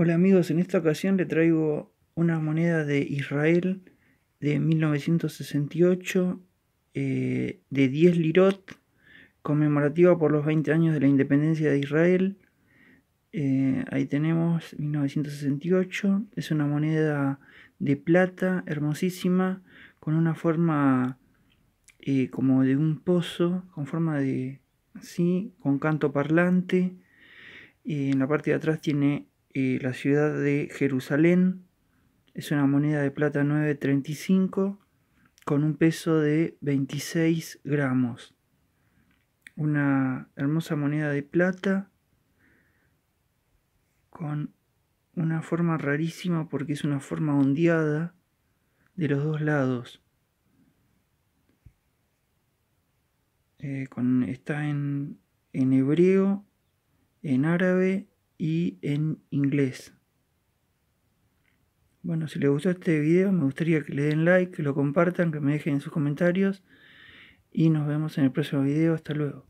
Hola amigos, en esta ocasión le traigo una moneda de Israel de 1968 eh, de 10 lirot, conmemorativa por los 20 años de la independencia de Israel. Eh, ahí tenemos 1968, es una moneda de plata hermosísima con una forma eh, como de un pozo, con forma de, sí, con canto parlante. en la parte de atrás tiene eh, la ciudad de Jerusalén. Es una moneda de plata 935 con un peso de 26 gramos. Una hermosa moneda de plata con una forma rarísima porque es una forma ondeada de los dos lados. Eh, con, está en, en hebreo, en árabe y en inglés. Bueno, si les gustó este video, me gustaría que le den like, que lo compartan, que me dejen en sus comentarios. Y nos vemos en el próximo video. Hasta luego.